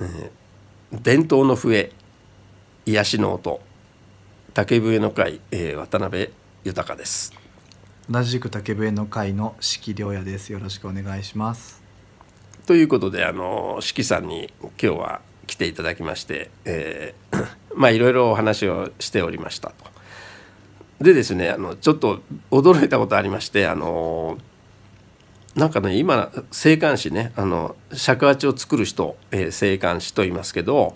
えー、伝統の笛癒しの音竹笛の会、えー、渡辺豊です同じく竹笛の会の四季良也ですよろしくお願いしますということであの四季さんに今日は来ていただきまして、えー、まあいろいろお話をしておりましたとでですねあのちょっと驚いたことありましてあのーなんかね今青函紙ねあの尺八を作る人、えー、青函紙と言いますけど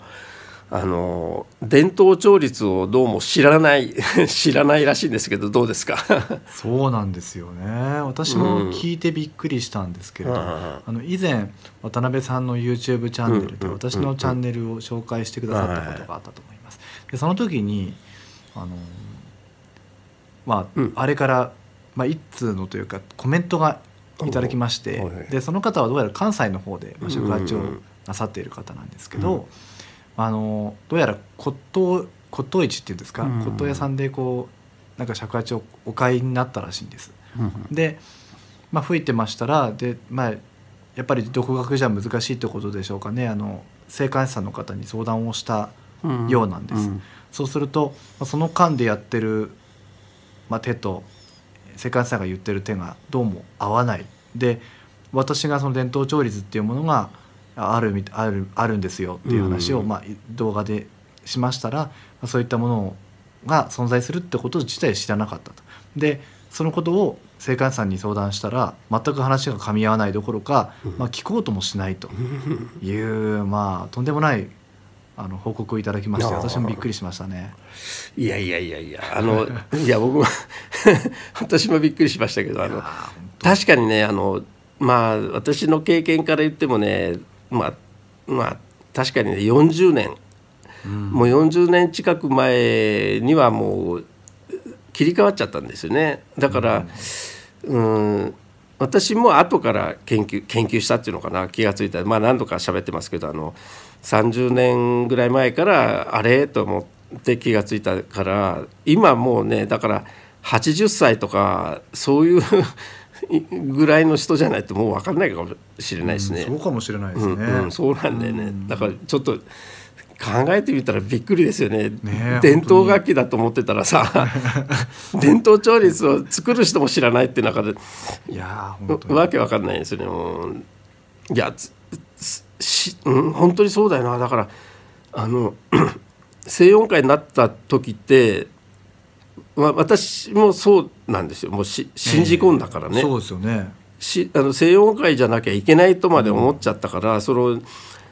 あの伝統調律をどうも知らない 知らないらしいんですけどどうですか そうなんですよね私も聞いてびっくりしたんですけれど、うん、あの以前渡辺さんの YouTube チャンネルで私のチャンネルを紹介してくださったことがあったと思います。でその時にあのまあ、あれから、まあ、一通のというかコメントがいただきまして、でその方はどうやら関西の方で尺八をなさっている方なんですけど、あのどうやら骨董骨董市っていうんですか、骨董屋さんでこうなんか尺八をお買いになったらしいんです。で、まあ、吹いてましたらで、まあ、やっぱり独学じゃ難しいってことでしょうかねあの生還者の方に相談をしたようなんです。そうするとその間でやってる、まあ、手と世界さんが言ってる手がどうも合わないで私がその伝統調律っていうものがあるあるあるんですよっていう話を、まあ、動画でしましたらそういったものが存在するってこと自体知らなかったと。でそのことを生官さんに相談したら全く話が噛み合わないどころか、まあ、聞こうともしないと いう、まあ、とんでもないあの報告をいただきまして私もびっくりしましたねいやいやいやいやあの いや僕も 私もびっくりしましたけどあの確かにねあのまあ私の経験から言ってもねまあまあ確かにね40年、うん、もう40年近く前にはもう切り替わっちゃったんですよねだから、うん、うん私も後から研究研究したっていうのかな気が付いたまあ何度か喋ってますけどあの30年ぐらい前からあれと思って気が付いたから今もうねだから80歳とかそういう ぐらいの人じゃないともう分かんないかもしれないですね。うん、そうかもしれないですね。うん、うん、そうなんだよね。だからちょっと考えてみたらびっくりですよね伝統楽器だと思ってたらさ伝統調律を作る人も知らないって中でいやわけわかんないですよねもういやし、うん、本当にそうだよなだからあの西 音会になった時ってま私もそうなんですよもうし信じ込んだからね。えー、そうですよねしあの西洋会じゃなきゃいけないとまで思っちゃったから、うん、その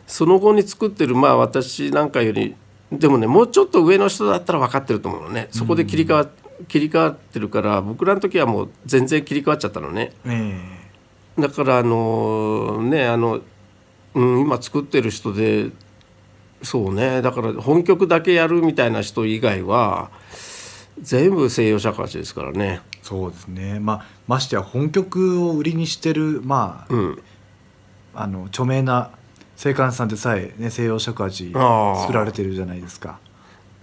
その後に作ってるまあ私なんかよりでもねもうちょっと上の人だったら分かってると思うのねそこで切り替わ,、切り替わってるから僕らの時はもう全然切り替わっちゃったのね。えー、だからあのねあの、うん、今作ってる人でそうねだから本曲だけやるみたいな人以外は全部西洋社会ですからね。そうですね、まあ、ましてや本曲を売りにしてる、まあ、うん、あの著名な青函さんでさえ、ね、西洋尺八作られてるじゃないですか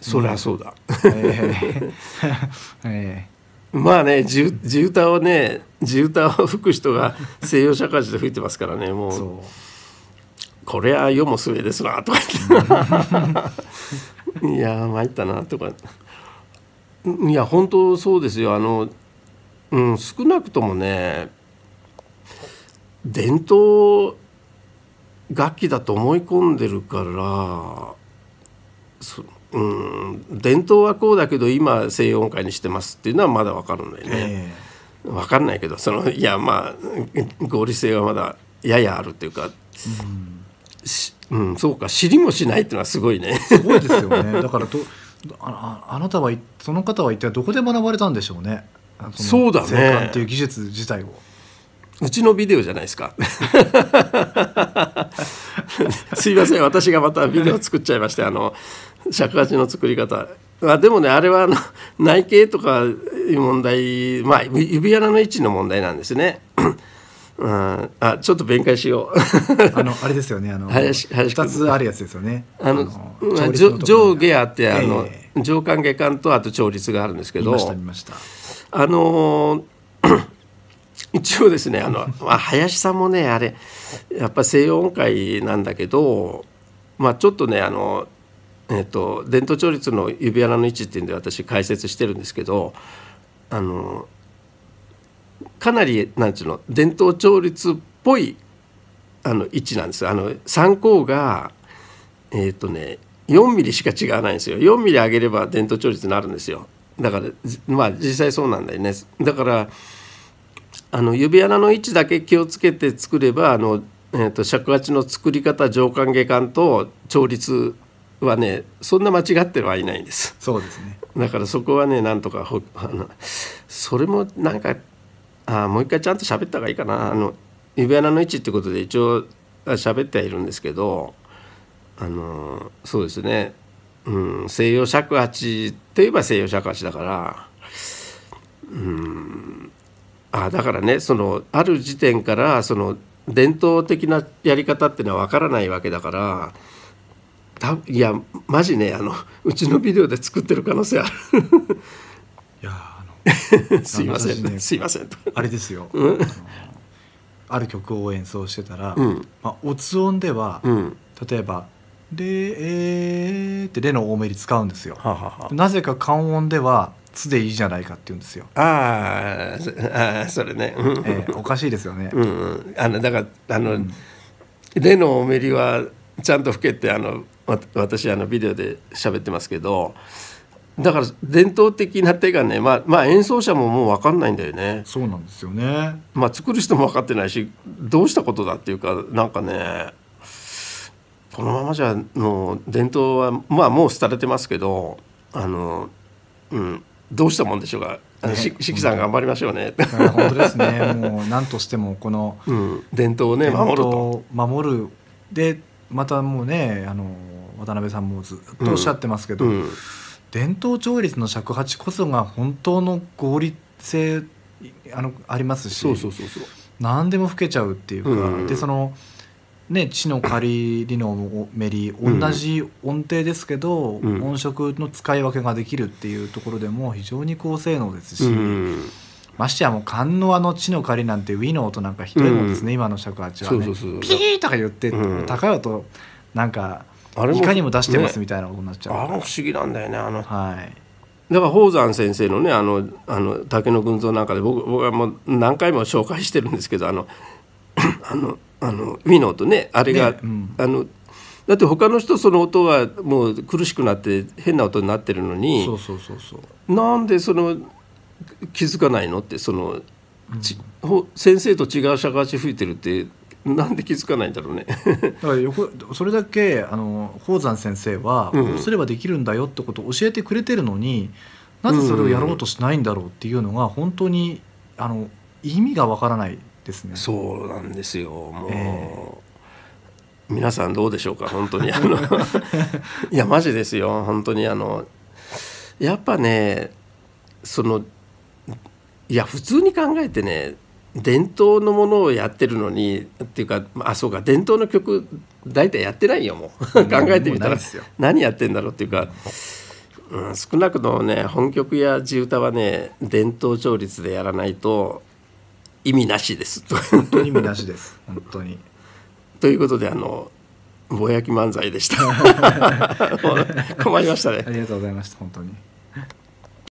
そりゃそうだ、え えまあね地唄をね地唄を吹く人が西洋尺八で吹いてますからねもうこれは世も末ですなとか言って いや参ったなとかいや本当そうですよあの、うん、少なくともね伝統楽器だと思い込んでるからうん伝統はこうだけど今西洋音階にしてますっていうのはまだ分かるんだよね。えー、分かんないけどそのいやまあ合理性はまだややあるっていうか。うんうん、そうか知りもしないっていうのはすごいね。すごいですよね。だからとああなたはその方は一体どこで学ばれたんでしょうね。そそうだね。っていう技術自体を。うちのビデオじゃないですか すいません私がまたビデオ作っちゃいましてあの尺八の作り方あでもねあれはあの内径とかいう問題まあ指穴の位置の問題なんですね。うん、あちょっと弁解しようあのあれですよねあの林林2つあるやつですよねあのあの上下あってあの、えー、上官下官とあと調律があるんですけどあの 一応ですねあの、まあ、林さんもねあれやっぱ西洋音階なんだけど、まあ、ちょっとねあの、えーと、伝統調律の指穴の位置っていうんで私解説してるんですけどあのかなりなんちゅうの伝統調律っぽいあの位置なんですあの参考がえっ、ー、とね4ミリしか違わないんですよ4ミリ上げれば伝統調律になるんですよだからまあ実際そうなんだよねだからあの指穴の位置だけ気をつけて作ればあの、えーと、尺八の作り方上官下官と調律はねそんな間違ってはいないんですそうですねだからそこはねなんとかほあのそれもなんかあもう一回ちゃんと喋った方がいいかなあの指穴の位置ってことで一応喋ってはいるんですけどあのそうですね、うん、西洋尺八といえば西洋尺八だからうんあだからねそのある時点からその伝統的なやり方っていうのは分からないわけだからたいやマジねあのうちのビデオで作ってる可能性あるいや あのすいません、ね、すいませんとあれですよ、うん、あある曲を演奏してたら、うん、まあ、音音では、うん、例えば「レ」えー、って「レ」の多めに使うんですよ。はははなぜか関音では「つでいいじゃないかって言うんですよ。ああそれね、えー、おかしいですよね。うん、あのだからあの、うん、例のおめりはちゃんと老けてあの私あのビデオで喋ってますけどだから伝統的な手がね、まあ、まあ演奏者ももう分かんないんだよねそうなんですよね、まあ、作る人も分かってないしどうしたことだっていうかなんかねこのままじゃもう伝統はまあもう廃れてますけどあのうんどうしたもんでしょうか。ね、し、きさん頑張りましょうね。本当ですね。もう、何としても、この、うん、伝統をね、守ると。守る。で、またもうね、あの、渡辺さんもずっとおっしゃってますけど。うんうん、伝統調理率の尺八こそが、本当の合理性。あの、ありますし。そうそうそうそう。何でも老けちゃうっていうか、で、その。ね、地の仮りのメリ同じ音程ですけど、うん、音色の使い分けができるっていうところでも非常に高性能ですし、うん、ましてやもう官能の地の仮りなんてウィの音なんかひどいもんですね、うん、今の尺八はね。そうそうそうピーとか言って、高い音なんかいかにも出してますみたいなことになっちゃう、ね、あれ不思議なんだよねあの、はい、だから宝山先生のねあのあの竹野群像なんかで僕僕はもう何回も紹介してるんですけどあのあの。あのミの音ねあれが、ねうん、あのだって他の人その音はもう苦しくなって変な音になってるのにそうそうそうそうなんでその気づかないのってその、うん、先生と違う尺八吹いてるってなんで気づかないんだろうねだからよくそれだけあの宝山先生はこうすればできるんだよってことを教えてくれてるのに、なぜそれをやろうとしないんだろうっていうのが本当にあの意味がわからないですねそうなんですよもう、えー、皆さんどうでしょうか本当にあの いやマジですよ本当にあのやっぱねそのいや普通に考えてね伝統のものをやってるのにっていうかあそうか伝統の曲大体やってないよもう 考えてみたら何やってんだろうっていうか、うん、少なくともね本曲や地歌はね伝統調律でやらないと意味なしです本当に意味なしです本当に。ということであのぼやき漫才でした 困りましたね。ありがとうございました本当に。